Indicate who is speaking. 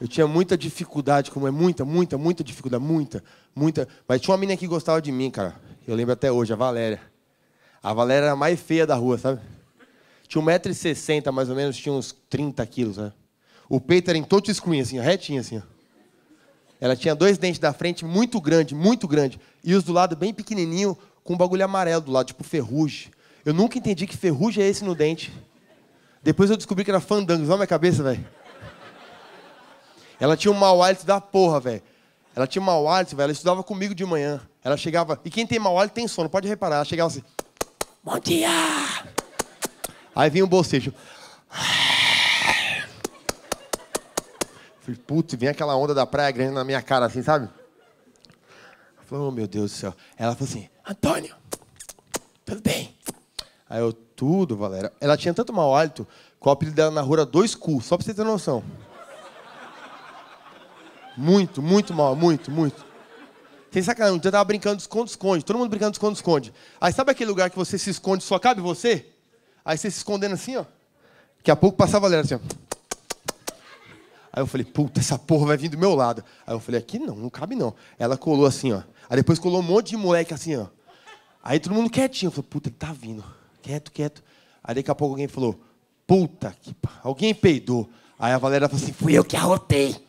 Speaker 1: Eu tinha muita dificuldade, como é muita, muita, muita dificuldade, muita, muita. Mas tinha uma menina que gostava de mim, cara. Eu lembro até hoje, a Valéria. A Valéria era a mais feia da rua, sabe? Tinha 1,60m, mais ou menos, tinha uns 30 quilos, né? O peito era em touchscreen, assim, retinho, assim. Ó. Ela tinha dois dentes da frente muito grande, muito grande. E os do lado bem pequenininho, com um bagulho amarelo do lado, tipo ferrugem. Eu nunca entendi que ferrugem é esse no dente. Depois eu descobri que era fandango. Olha a minha cabeça, velho. Ela tinha um mau hálito da porra, velho. Ela tinha um mau hálito, velho. Ela estudava comigo de manhã. Ela chegava. E quem tem mau hálito tem sono, pode reparar. Ela chegava assim. Bom dia! Aí vinha um bocejo. Falei, putz, vem aquela onda da praia grande na minha cara, assim, sabe? Falei, oh, meu Deus do céu. Ela falou assim, Antônio, tudo bem? Aí eu, tudo, Valéria. Ela tinha tanto mau hálito que o apelido dela na rua era dois cu, só pra você ter noção. Muito, muito mal, muito, muito. Sem sacanagem, eu tava brincando de esconde-esconde, todo mundo brincando de esconde-esconde. Aí sabe aquele lugar que você se esconde só cabe você? Aí você se escondendo assim, ó. Daqui a pouco passava a galera assim, ó. Aí eu falei, puta, essa porra vai vir do meu lado. Aí eu falei, aqui não, não cabe não. Ela colou assim, ó. Aí depois colou um monte de moleque assim, ó. Aí todo mundo quietinho. Eu falei, puta, ele tá vindo. Quieto, quieto. Aí daqui a pouco alguém falou, puta que. Alguém peidou. Aí a Valéria falou assim, fui eu que arrotei.